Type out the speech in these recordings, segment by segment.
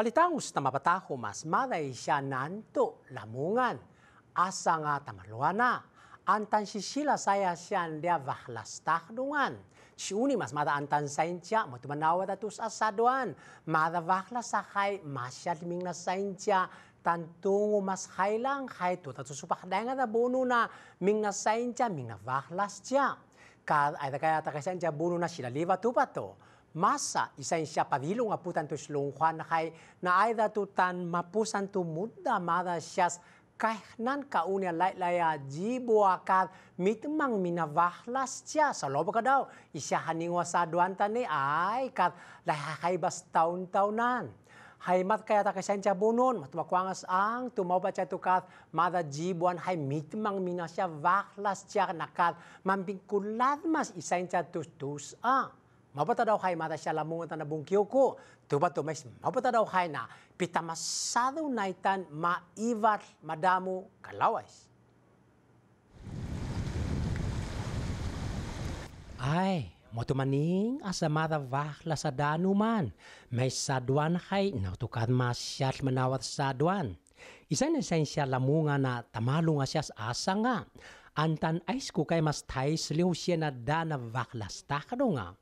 Palitaus mas masmada isya nanto lamungan. Asa nga tamarluana. Antan sila saya siyan dia vahlas tahdungan. uni mas mada antan saintia mutumanawa datus asaduan. Mada vahlas sahay masyad ming na saintia tantungo mas hailang hai to tatu supah denga da bunu na ming na saintia ming na vahlas siya. Kad ayda kaya takasyan tia bunu na sila liva tupato. masa isan siya pavilong aputan to slungkwan kay na ayda tutan mapusan to muda mada siyas kahnan kaunya laylaya jibuakat mitmang minavahlas siya sa lobo ka daw isya haningwa sa duanta ni ay kat lahakaybas taon-taonan hay mat kaya ta kasan cha bunon matumakwangas ang tumawba cha tukat mada jibuan hay mitmang minasya vahlas siya nakat mampingkulad mas isan cha tustus ang mabata daw mata mungatan na bungkiuko tuba mes mabata daw kay na pitamasado naitan maivat madamu kalawas. Ay, motumaning asamada vakla sa danuman. May saduan kay nautukan masyat manawat saduan. Isa na esensya lamunga na tamalunga siya sa asa nga. Antan ay ko kay mas tayo siliw siya na dana vaklas takado nga.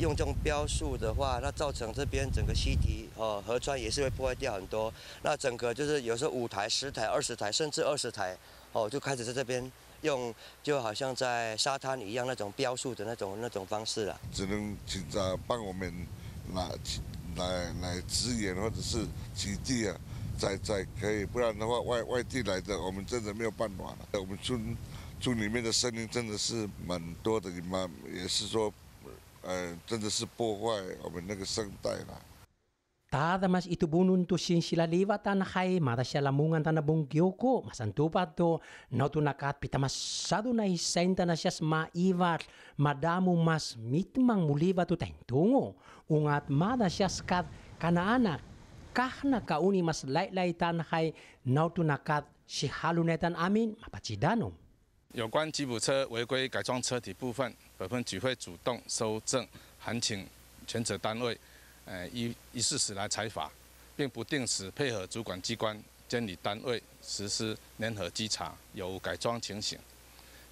用这种标数的话，那造成这边整个溪底哦河川也是会破坏掉很多。那整个就是有时候五台、十台、二十台，甚至二十台哦就开始在这边。用就好像在沙滩一样那种标塑的那种那种方式了，只能请找，帮我们拿来来支援或者是基地啊，再再可以，不然的话外外地来的我们真的没有办法了。我们村村里面的森林真的是蛮多的，蛮也是说，呃，真的是破坏我们那个生态了。Tada mas itubunun to sin sila liwa ta na kay mata siya lamungan ta na bungkyo ko. Masantupat to, no to nakat pitamasado na isenta na siya maivat, madamo mas mitmang muliwa to tayong tungo. Ungat mata siya skat kanaanak, kahna kauni mas laylay ta na kay no to nakat si halunetan amin mapachidanom. 有关吉普车违规改装车体部分，本分局会主动收证，函请全责单位。呃，依依事实来采伐，并不定时配合主管机关、监理单位实施联合稽查，有改装情形。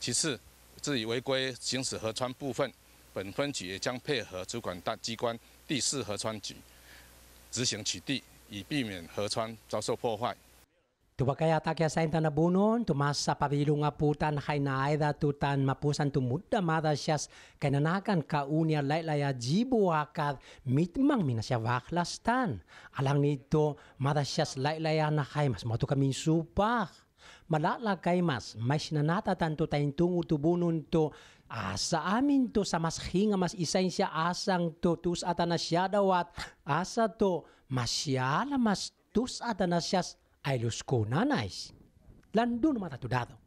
其次，至于违规行驶河川部分，本分局也将配合主管大机关第四河川局执行取缔，以避免河川遭受破坏。Tuwakaya takya sa inta nabunon, tumasa pabilong aputan hay naayda tutan mapusan tumudda mada siyas kainanakan kaunia laylaya jibu akad mitmang minasya vaklastan. Alang nito mada siyas laylaya na hay mas matu kami supah. Malala kay mas may sinanata tanto tayong tungo tubunon to asa amin to sa mas hinga mas isain siya asang to tus ata asa to masyala mas tus ata na a iluskuna nais. Landun matatudado.